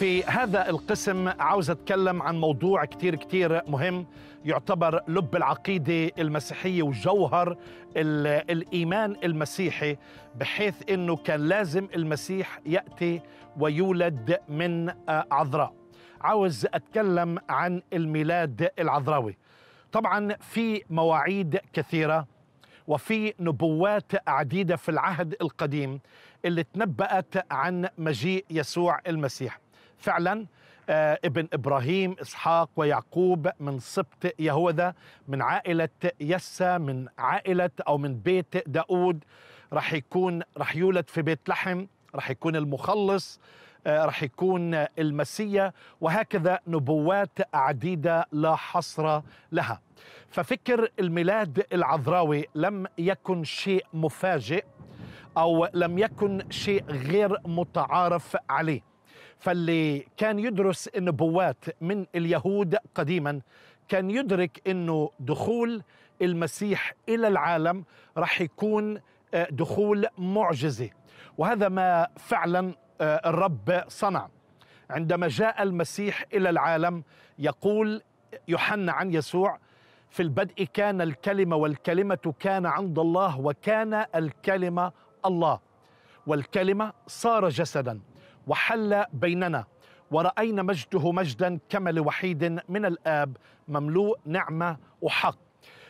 في هذا القسم عاوز اتكلم عن موضوع كتير كتير مهم يعتبر لب العقيده المسيحيه وجوهر الايمان المسيحي بحيث انه كان لازم المسيح ياتي ويولد من آه، عذراء. عاوز اتكلم عن الميلاد العذراوي. طبعا في مواعيد كثيره وفي نبوات عديده في العهد القديم اللي تنبأت عن مجيء يسوع المسيح فعلا آه، ابن ابراهيم اسحاق ويعقوب من سبط يهوذا من عائله يسا من عائله او من بيت داود راح يكون راح يولد في بيت لحم راح يكون المخلص آه، راح يكون المسيا وهكذا نبوات عديده لا حصر لها ففكر الميلاد العذراوي لم يكن شيء مفاجئ او لم يكن شيء غير متعارف عليه فاللي كان يدرس النبوات من اليهود قديما كان يدرك انه دخول المسيح الى العالم راح يكون آه، دخول معجزه وهذا ما فعلا آه، الرب صنع عندما جاء المسيح الى العالم يقول يوحنا عن يسوع في البدء كان الكلمه والكلمه كان عند الله وكان الكلمه الله والكلمه صار جسدا وحل بيننا ورأينا مجده مجدا كما لوحيد من الآب مملوء نعمة وحق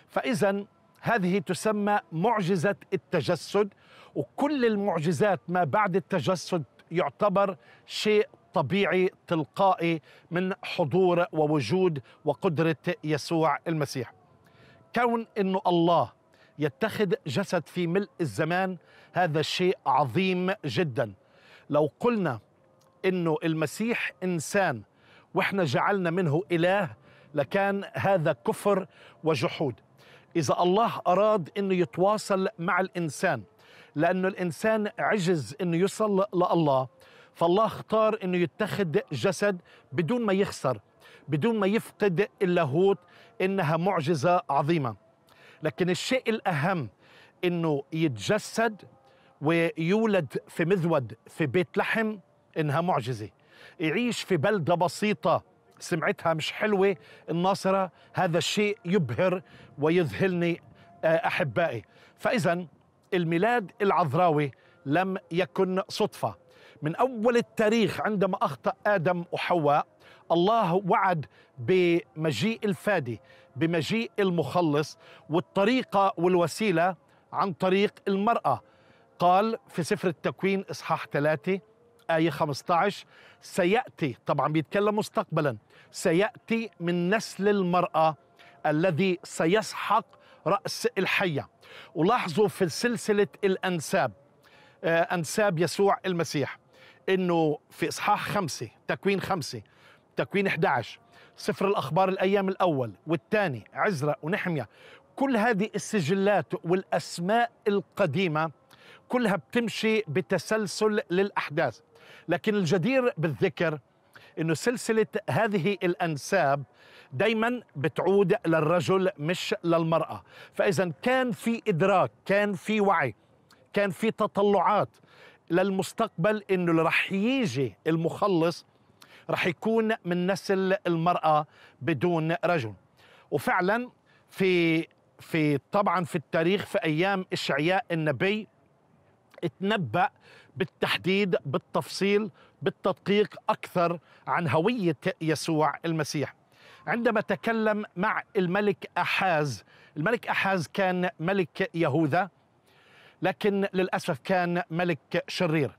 فإذا هذه تسمى معجزة التجسد وكل المعجزات ما بعد التجسد يعتبر شيء طبيعي تلقائي من حضور ووجود وقدرة يسوع المسيح كون أنه الله يتخذ جسد في ملء الزمان هذا شيء عظيم جدا لو قلنا انه المسيح انسان واحنا جعلنا منه اله لكان هذا كفر وجحود اذا الله اراد انه يتواصل مع الانسان لانه الانسان عجز انه يصل لله فالله اختار انه يتخذ جسد بدون ما يخسر بدون ما يفقد اللاهوت انها معجزه عظيمه لكن الشيء الاهم انه يتجسد ويولد في مذود في بيت لحم إنها معجزة يعيش في بلدة بسيطة سمعتها مش حلوة الناصرة هذا الشيء يبهر ويذهلني آه، أحبائي فإذا الميلاد العذراوي لم يكن صدفة من أول التاريخ عندما أخطأ آدم وحواء الله وعد بمجيء الفادي بمجيء المخلص والطريقة والوسيلة عن طريق المرأة قال في سفر التكوين إصحاح 3 آية 15 سيأتي طبعا بيتكلم مستقبلا سيأتي من نسل المرأة الذي سيسحق رأس الحية ولاحظوا في سلسلة الأنساب آه، أنساب يسوع المسيح أنه في إصحاح خمسة تكوين خمسة تكوين 11 سفر الأخبار الأيام الأول والثاني عزرة ونحمية كل هذه السجلات والأسماء القديمة كلها بتمشي بتسلسل للأحداث لكن الجدير بالذكر أنه سلسلة هذه الأنساب دايما بتعود للرجل مش للمرأة فإذا كان في إدراك كان في وعي كان في تطلعات للمستقبل انه اللي رح يجي المخلص رح يكون من نسل المراه بدون رجل وفعلا في في طبعا في التاريخ في ايام اشعياء النبي اتنبأ بالتحديد بالتفصيل بالتدقيق أكثر عن هوية يسوع المسيح عندما تكلم مع الملك أحاز الملك أحاز كان ملك يهوذا لكن للأسف كان ملك شرير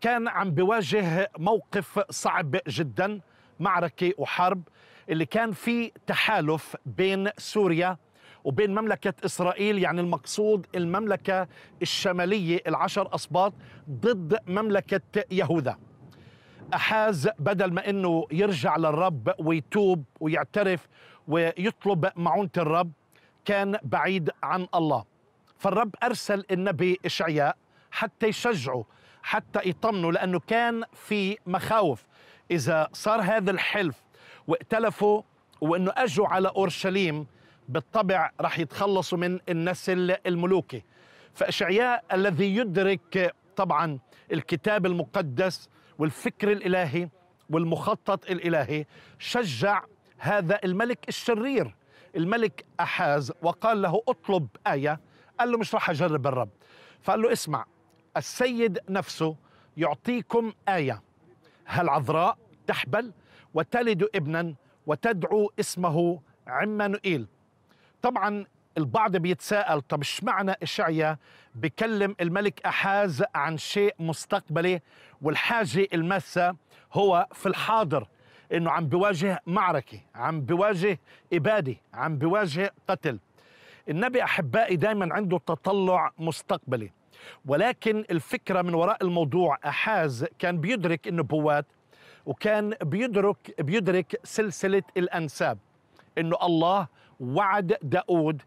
كان عم بواجه موقف صعب جدا معركة وحرب اللي كان في تحالف بين سوريا وبين مملكة إسرائيل يعني المقصود المملكة الشمالية العشر أصباط ضد مملكة يهوذا أحاز بدل ما أنه يرجع للرب ويتوب ويعترف ويطلب معونة الرب كان بعيد عن الله فالرب أرسل النبي إشعياء حتى يشجعه حتى يطمنه لأنه كان في مخاوف إذا صار هذا الحلف وائتلفوا وأنه أجوا على أورشليم بالطبع رح يتخلصوا من النسل الملوكي فاشعياء الذي يدرك طبعا الكتاب المقدس والفكر الالهي والمخطط الالهي شجع هذا الملك الشرير الملك احاز وقال له اطلب ايه قال له مش راح اجرب الرب فقال له اسمع السيد نفسه يعطيكم ايه هالعذراء تحبل وتلد ابنا وتدعو اسمه عمانوئيل طبعا البعض بيتساءل طب اشمعنى اشعيا بكلم الملك احاز عن شيء مستقبلي والحاجه الماسه هو في الحاضر انه عم بواجه معركه عم بواجه اباده عم بواجه قتل النبي احبائي دائما عنده تطلع مستقبلي ولكن الفكره من وراء الموضوع احاز كان بيدرك النبوات وكان بيدرك بيدرك سلسله الانساب انه الله وعد داود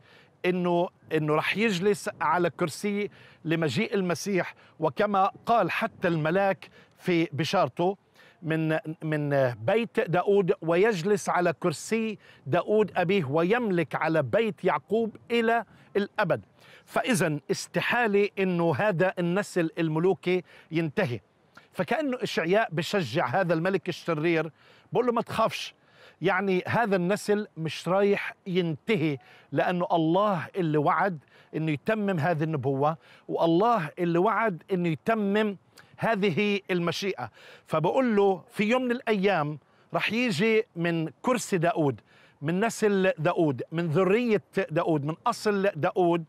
انه انه راح يجلس على كرسي لمجيء المسيح وكما قال حتى الملاك في بشارته من من بيت داود ويجلس على كرسي داود ابيه ويملك على بيت يعقوب الى الابد فاذا استحاله انه هذا النسل الملوكي ينتهي فكانه اشعياء بشجع هذا الملك الشرير بقول له ما تخافش يعني هذا النسل مش رايح ينتهي لأنه الله اللي وعد أنه يتمم هذه النبوة والله اللي وعد أنه يتمم هذه المشيئة فبقول له في يوم من الأيام رح يجي من كرسي داود من نسل داود من ذرية داود من أصل داود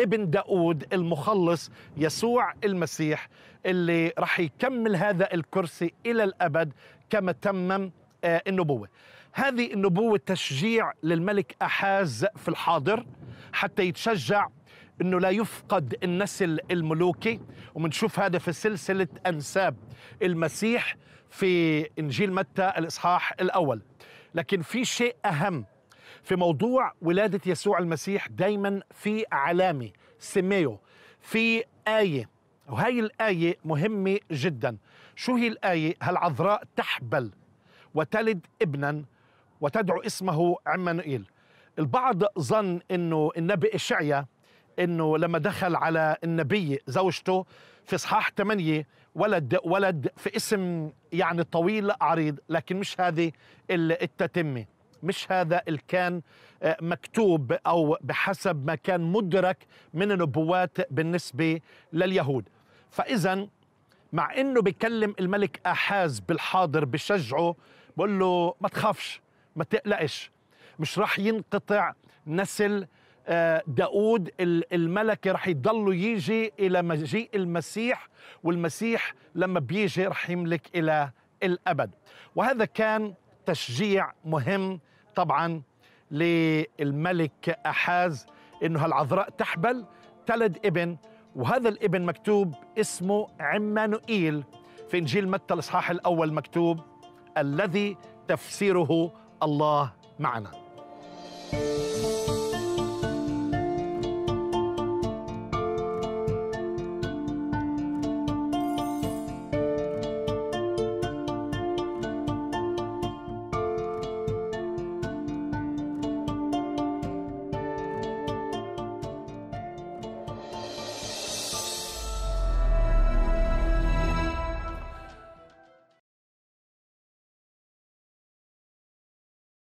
ابن داود المخلص يسوع المسيح اللي رح يكمل هذا الكرسي إلى الأبد كما تمم آه، النبوة هذه النبوة تشجيع للملك أحاز في الحاضر حتى يتشجع انه لا يفقد النسل الملوكي وبنشوف هذا في سلسله انساب المسيح في انجيل متى الاصحاح الاول لكن في شيء اهم في موضوع ولاده يسوع المسيح دائما في علامه سميو في ايه وهي الايه مهمه جدا شو هي الايه هالعذراء تحبل وتلد ابنا وتدعو اسمه عمانوئيل البعض ظن انه النبي اشعيا انه لما دخل على النبي زوجته في اصحاح 8 ولد ولد في اسم يعني طويل عريض لكن مش هذه التتمه مش هذا اللي كان آه، مكتوب او بحسب ما كان مدرك من النبوات بالنسبه لليهود فاذا مع انه بيكلم الملك احاز بالحاضر بشجعه بقول له ما تخافش ما تقلقش مش راح ينقطع نسل آه، داود الملكي راح يضلوا يجي إلى مجيء المسيح والمسيح لما بيجي راح يملك إلى الأبد وهذا كان تشجيع مهم طبعا للملك أحاز إنه هالعذراء تحبل تلد ابن وهذا الابن مكتوب اسمه عمانوئيل في إنجيل متى الإصحاح الأول مكتوب الذي تفسيره الله معنا